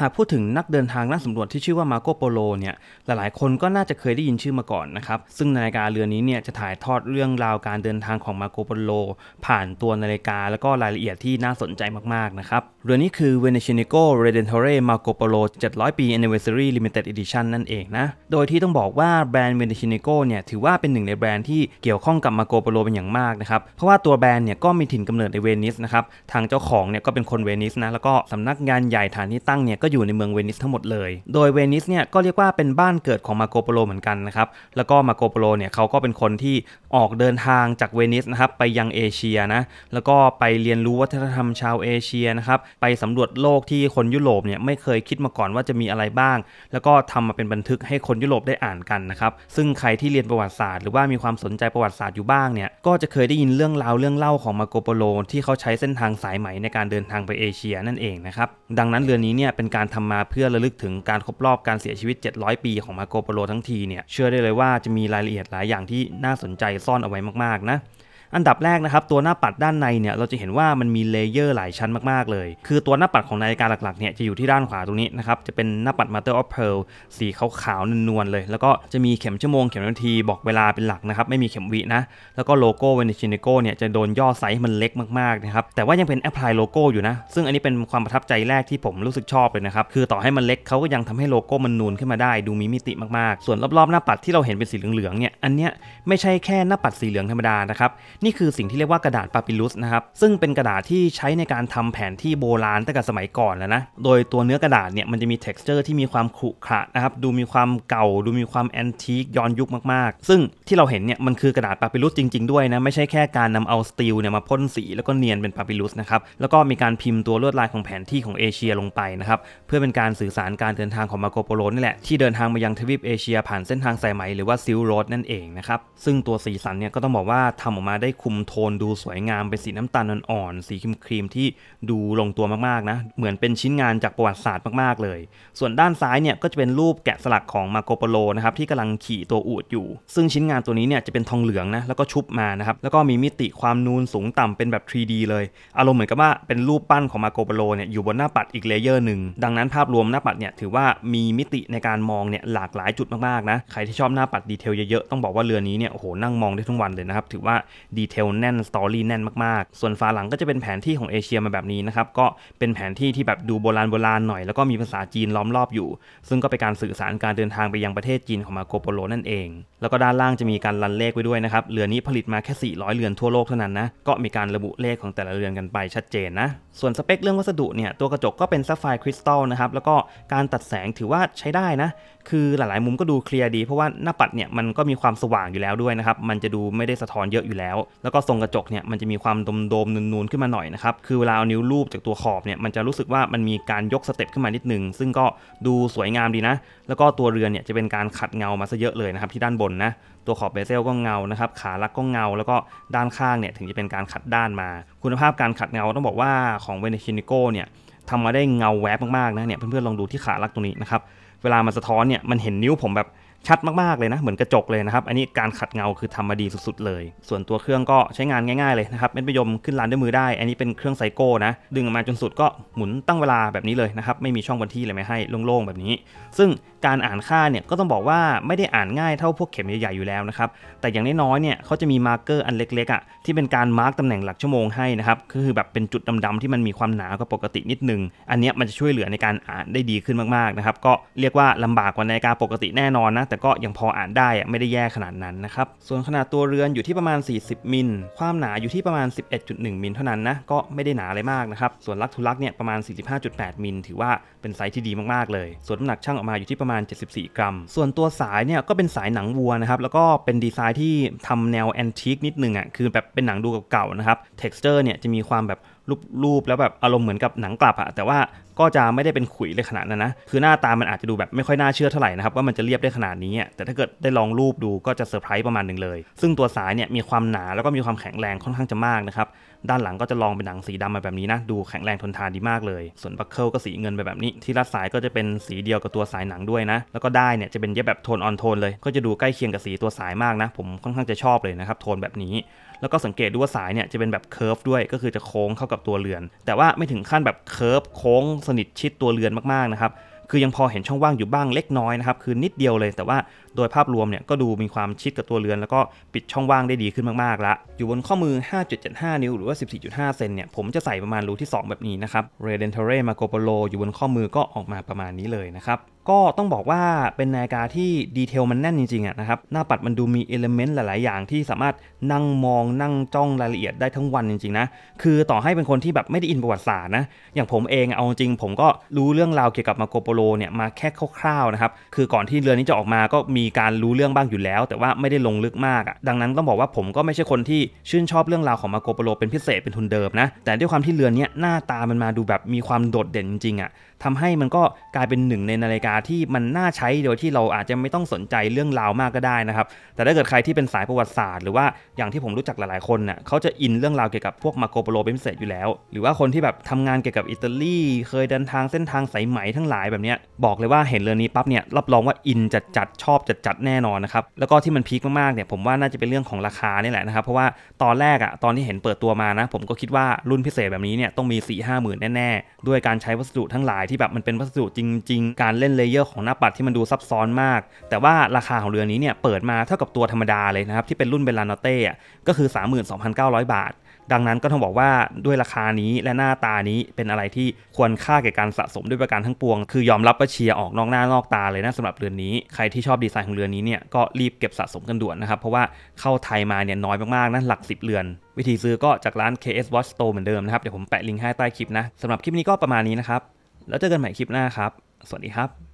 หากพูดถึงนักเดินทางนักสำรวจที่ชื่อว่ามาโกโปโลเนี่ย หลายๆคนก็น่าจะเคยได้ยินชื่อมาก่อนนะครับ ซึ่งนาฬิกาเรือนนี้เนี่ยจะถ่ายทอดเรื่องราวการเดินทางของมาโกโปโลผ่านตัวนาฬิกาแล้วก็รายละเอียดที่น่าสนใจมากๆนะครับ เรือนี้คือ v e n e ช i น n โกเรเดนทอร r มาโกโปโล700 ปี Anniversary Limited Edition นั่นเองนะ โดยที่ต้องบอกว่าแบรนด์ v e n e ช i น n โกเนี่ยถือว่าเป็นหนึ่งในแบรนด์ที่เกี่ยวข้องกับมาโกโปโลเป็นอย่างมากนะครับ เพราะว่าตัวแบรนด์เนี่ยก็มีถิ่นกำเนิดในเวนิสนะครับทางเจ้าของเนี่ยก็เป็นคนเวนิสนะแล้วก็สำนักงานใหญ่ฐานที่ตั้งเนี่ยกอยู่ในเมืองเวนิสทั้งหมดเลย โดยเวนิสเนี่ย ก็เรียกว่าเป็นบ้านเกิดของมาโกโปโลเหมือนกันนะครับ แล้วก็มาโกโปโลเนี่ยเขาก็เป็นคนที่ออกเดินทางจากเวนิสนะครับไปยังเอเชียนะ แล้วก็ไปเรียนรู้วัฒนธรรมชาวเอเชียนะครับ ไปสำรวจโลกที่คนยุโรปเนี่ยไม่เคยคิดมาก่อนว่าจะมีอะไรบ้าง แล้วก็ทำมาเป็นบันทึกให้คนยุโรปได้อ่านกันนะครับ ซึ่งใครที่เรียนประวัติศาสตร์หรือว่ามีความสนใจประวัติศาสตร์อยู่บ้างเนี่ย ก็จะเคยได้ยินเรื่องราวเรื่องเล่าของมาโกโปโลที่เขาใช้เส้นทางสายไหมในการเดินทางไปเอเชียนั่นเองนะครับ ดังนั้นเรือนี้เนี่ยเป็นกการทำมาเพื่อระลึกถึงการครบรอบการเสียชีวิต 700 ปีของมาโกโปโลทั้งทีเนี่ย เชื่อได้เลยว่าจะมีรายละเอียดหลายอย่างที่น่าสนใจซ่อนเอาไว้มาก ๆ นะอันดับแรกนะครับ ตัวหน้าปัดด้านในเนี่ยเราจะเห็นว่ามันมีเลเยอร์หลายชั้นมากๆ เลย คือตัวหน้าปัดของนาฬิกาหลักๆเนี่ยจะอยู่ที่ด้านขวาตรงนี้นะครับ จะเป็นหน้าปัด m a t t e r of Pearl สีขาวๆนวลๆเลย แล้วก็จะมีเข็มชั่วโมงเข็มนาทีบอกเวลาเป็นหลักนะครับไม่มีเข็มวินะแล้วก็โลโก้เวนิช n นโกเนี่ยจะโดนย่อไซส์มันเล็กมากๆนะครับแต่ว่ายังเป็นแอ p พลายโลโก้อยู่นะซึ่งอันนี้เป็นความประทับใจแรกที่ผมรู้สึกชอบเลยนะครับคือต่อให้มันเล็กเขาก็ยังทำให้โลโก้มันนูนขึ้นมาได้ ดูมีมิติมากๆส่วนรอบๆหน้าปัดที่เราเห็นเป็นสีเหลืองๆเนี่ยอันเนี้ยไม่ใช่แค่หน้าปัดสีเหลืองธรรมดานะครับนี่คือสิ่งที่เรียกว่ากระดาษปาปิลุสนะครับ ซึ่งเป็นกระดาษที่ใช้ในการทำแผนที่โบราณตั้งแต่สมัยก่อนแล้วนะ โดยตัวเนื้อกระดาษเนี่ย มันจะมี t e x t อร์ที่มีความขรุขระนะครับดูมีความเก่าดูมีความแอนทิคย้อนยุคมากๆ ซึ่งที่เราเห็นเนี่ย มันคือกระดาษปาปิลุสจริงๆด้วยนะไม่ใช่แค่การนำเอาสตีลเนี่ยมาพ่นสี แล้วก็เนียนเป็นปาปิลุสนะครับแล้วก็มีการพิมพ์ตัวลวดลายของแผนที่ของเอเชียลงไปนะครับเพื่อเป็นการสื่อสารการเดินทางของมาโกโปโลนี่แหละที่เดินทางมายังทวีปเอเชียผ่านเส้นทางสายไหมหรือว่าซิลโรดนั่นเองนะครับซึ่งตัวสีสันเนี่ยก็ต้องบอกว่าทำออกมาได้ได้คุมโทนดูสวยงาม เป็นสีน้ำตาลอ่อนๆสีครีมๆที่ดูลงตัวมากๆนะเหมือนเป็นชิ้นงานจากประวัติศาสตร์มากๆเลย ส่วนด้านซ้ายเนี่ยก็จะเป็นรูปแกะสลักของมาโกโปโลนะครับที่กำลังขี่ตัวอูดอยู่ ซึ่งชิ้นงานตัวนี้เนี่ยจะเป็นทองเหลืองนะแล้วก็ชุบมานะครับแล้วก็มีมิติความนูนสูงต่ำเป็นแบบ 3D เลยอารมณ์เหมือนกับว่าเป็นรูปปั้นของมาโกโปโลเนี่ยอยู่บนหน้าปัดอีกเลเยอร์หนึ่งดังนั้นภาพรวมหน้าปัดเนี่ยถือว่ามีมิติในการมองเนี่ยหลากหลายจุดมากๆนะใครที่ชอบหน้าปัดดีเทลเยอะๆต้องบอกว่าเรือนี้เนี่ยโอ้โหนั่งมองได้ทั้งวันเลยนะครับถือว่าดีเทลแน่น สตอรี่แน่นมากๆ ส่วนฝาหลังก็จะเป็นแผนที่ของเอเชียมาแบบนี้นะครับ ก็เป็นแผนที่ที่แบบดูโบราณโบราณหน่อย แล้วก็มีภาษาจีนล้อมรอบอยู่ ซึ่งก็เป็นการสื่อสารการเดินทางไปยังประเทศจีนของมาโกโปโลนั่นเอง แล้วก็ด้านล่างจะมีการรันเลขไว้ด้วยนะครับ เรือนี้ผลิตมาแค่ 400เรือนทั่วโลกเท่านั้นนะ ก็มีการระบุเลขของแต่ละเรือนกันไปชัดเจนนะส่วนสเปคเรื่องวัสดุเนี่ยตัวกระจกก็เป็นซัฟไฟคริสตัลนะครับแล้วก็การตัดแสงถือว่าใช้ได้นะ คือหลาย ๆ มุมก็ดูเคลียร์ดีเพราะว่าหน้าปัดเนี่ยมันก็มีความสว่างอยู่แล้วด้วยนะครับ มันจะดูไม่ได้สะท้อนเยอะอยู่แล้ว แล้วก็ทรงกระจกเนี่ยมันจะมีความโดม ๆ นูน ๆ ขึ้นมาหน่อยนะครับ คือเวลาเอานิ้วลูบจากตัวขอบเนี่ยมันจะรู้สึกว่ามันมีการยกสเต็ปขึ้นมานิดนึงซึ่งก็ดูสวยงามดีนะ แล้วก็ตัวเรือนเนี่ยจะเป็นการขัดเงามาซะเยอะเลยนะครับที่ด้านบนนะตัวขอบเบเซลก็เงานะครับขาลักก็เงา แล้วก็ด้านข้างเนี่ยถึงจะเป็นการขัดด้านมา คุณภาพการขัดเงาต้องบอกว่าของเวเนชินิโกเนี่ยทำมาได้เงาแวบมากๆนะเนี่ยเพื่อนๆลองดูที่ขาลักตรงนี้นะครับเวลามาสะท้อนเนี่ยมันเห็นนิ้วผมแบบชัดมากๆเลยนะเหมือนกระจกเลยนะครับอันนี้การขัดเงาคือทำมาดีสุด ๆ เลย ส่วนตัวเครื่องก็ใช้งานง่าย ๆเลยนะครับเป็นประยมขึ้นลานด้วยมือได้อันนี้เป็นเครื่องไซโก้นะดึงออกมาจนสุดก็หมุนตั้งเวลาแบบนี้เลยนะครับไม่มีช่องวันที่เลยไม่ให้โล่งๆแบบนี้ ซึ่งการอ่านค่าเนี่ยก็ต้องบอกว่าไม่ได้อ่านง่ายเท่าพวกเข็มใหญ่ๆอยู่แล้วนะครับแต่อย่างน้อยๆเนี่ยเขาจะมีมาร์กเกอร์อันเล็กๆอะ่ะที่เป็นการมาร์กตำแหน่งหลักชั่วโมงให้นะครับคือแบบเป็นจุดดำๆที่มันมีความหนากว่าปกตินิดนึง อันนี้มันจะช่วยเหลือในการอ่านได้ดีขึ้นมากๆนะครับก็เรียกว่าลำบากกว่านาฬิกาปกติแน่นอนนะแต่ก็ยังพออ่านได้ไม่ได้แย่ขนาดนั้นนะครับส่วนขนาดตัวเรือนอยู่ที่ประมาณ 40มิลความหนาอยู่ที่ประมาณ11.1มิลเท่านั้นนะก็ไม่ได้หนาอะไรมากนะครับส่วนลักทุลักเนี่ยประมาณ45.8มิลถือว่าเป็นไซส์ที่ดีมากๆ เลยส่วนน้ำหนักช่างออกมาอยู่ที่ประประมาณ 74 กรัม ส่วนตัวสายเนี่ยก็เป็นสายหนังวัวนะครับ แล้วก็เป็นดีไซน์ที่ทำแนวแอนทิกนิดนึงอ่ะ คือแบบเป็นหนังดูเก่าๆนะครับ เท็กซ์เจอร์เนี่ยจะมีความแบบรูปๆแล้วแบบอารมณ์เหมือนกับหนังกลับอ่ะ แต่ว่าก็จะไม่ได้เป็นขุยเลยขนาดนั้นนะ คือหน้าตามันอาจจะดูแบบไม่ค่อยน่าเชื่อเท่าไหร่นะครับว่ามันจะเรียบได้ขนาดนี้แต่ถ้าเกิดได้ลองรูปดูก็จะเซอร์ไพรส์ประมาณหนึ่งเลย ซึ่งตัวสายเนี่ยมีความหนาแล้วก็มีความแข็งแรงค่อนข้างจะมากนะครับด้านหลังก็จะลองเป็นหนังสีดำมาแบบนี้นะดูแข็งแรงทนทานดีมากเลย ส่วนบัคเคิลก็สีเงินไปแบบนี้ ที่รัดสายก็จะเป็นสีเดียวกับตัวสายหนังด้วยนะแล้วก็ได้เนี่ยจะเป็นเย็บแบบโทนออนโทนเลยก็จะดูใกล้เคียงกับสีตัวสายมากนะผมค่อนข้างจะชอบเลยนะครับโทนแบบนี้ แล้วก็สังเกตดูว่าสายเนี่ยจะเป็นแบบเคิร์ฟด้วยก็คือจะโค้งเข้ากับตัวเรือน แต่ว่าไม่ถึงขั้นแบบเคิร์ฟโค้งสนิทชิดตัวเรือนมากๆนะครับคือยังพอเห็นช่องว่างอยู่บ้างเล็กน้อยนะครับ คือนิดเดียวเลยแต่ว่าโดยภาพรวมเนี่ยก็ดูมีความชิดกับตัวเรือน แล้วก็ปิดช่องว่างได้ดีขึ้นมากๆละอยู่บนข้อมือ 5.75นิ้ว หรือว่า14.5เซนเนี่ยผมจะใส่ประมาณรูที่ 2 แบบนี้นะครับ r e d e n t o r e m a r c o Polo อยู่บนข้อมือก็ออกมาประมาณนี้เลยนะครับก็ต้องบอกว่าเป็นนาฬิกาที่ดีเทลมันแน่นจริงๆอะนะครับหน้าปัดมันดูมีเอลเมนต์หลายๆอย่างที่สามารถนั่งมองนั่งจ้องรายละเอียดได้ทั้งวันจริงๆนะคือต่อให้เป็นคนที่แบบไม่ได้อินประวัติศาสตร์นะอย่างผมเองเอาจริง ผมก็รู้เรื่องราวเกี่ยวกับมาโกโปโลเนี่ยมาแค่คร่าวๆนะครับคือก่อนที่เรือนี้จะออกมาก็มีการรู้เรื่องบ้างอยู่แล้ว แต่ว่าไม่ได้ลงลึกมากอะดังนั้นต้องบอกว่าผมก็ไม่ใช่คนที่ชื่นชอบเรื่องราวของมาโกโปโลเป็นพิเศษเป็นทุนเดิมนะแต่ด้วยความที่เรือนี้หน้าตามันมาดูแบบมีความโดดเด่นจริงๆอะทำให้มันก็กลายเป็นหนึ่งในนาฬิกาที่มันน่าใช้โดยที่เราอาจจะไม่ต้องสนใจเรื่องราวมากก็ได้นะครับ แต่ถ้าเกิดใครที่เป็นสายประวัติศาสตร์หรือว่าอย่างที่ผมรู้จักหลายๆคนน่ะเขาจะอินเรื่องราวเกี่ยวกับพวกมาโกโปโลเป็นพิเศษอยู่แล้ว หรือว่าคนที่แบบทำงานเกี่ยวกับอิตาลีเคยเดินทางเส้นทางสายไหมทั้งหลายแบบเนี้ยบอกเลยว่าเห็นเรื่องนี้ปั๊บเนี่ยรับรองว่าอินจัดจัดชอบจัดจัดแน่นอนนะครับแล้วก็ที่มันพีคมากๆเนี่ยผมว่าน่าจะเป็นเรื่องของราคานี่แหละนะครับเพราะว่าตอนแรกอะตอนที่เห็นเปิดตัวมานะผมก็คิดว่ารุ่นพิเศษแบบนี้เนี่ยต้องมี4ี่ห้าหมื่นแน่ๆด้วยการใช้วัสดุทั้งหลายที่แบบมันเป็นวัสดุจริง ๆ การเล่นเลเยอร์ของหน้าปัดที่มันดูซับซ้อนมาก แต่ว่าราคาของเรือนี้เนี่ยเปิดมาเท่ากับตัวธรรมดาเลยนะครับ ที่เป็นรุ่นเบลานอเต้ก็คือ 32,900 บาท ดังนั้นก็ต้องบอกว่าด้วยราคานี้และหน้าตานี้เป็นอะไรที่ควรค่าแก่การสะสมด้วยประการทั้งปวง คือยอมรับประเชียร์ออกนอกหน้านอกตาเลยนะสำหรับเรือนนี้ใครที่ชอบดีไซน์ของเรือนนี้เนี่ยก็รีบเก็บสะสมกันด่วนนะครับ เพราะว่าเข้าไทยมาเนี่ยน้อยมากๆนะหลัก10เรือน วิธีซื้อก็จากร้าน KS Watch Store เหมือนเดิมนะครับเดี๋ยวผมแปะลิงก์ให้ใต้คลิปนะสำหรับคลิปนี้ก็ประมาณนี้นะครับแล้วเจอกันใหม่คลิปหน้าครับ สวัสดีครับ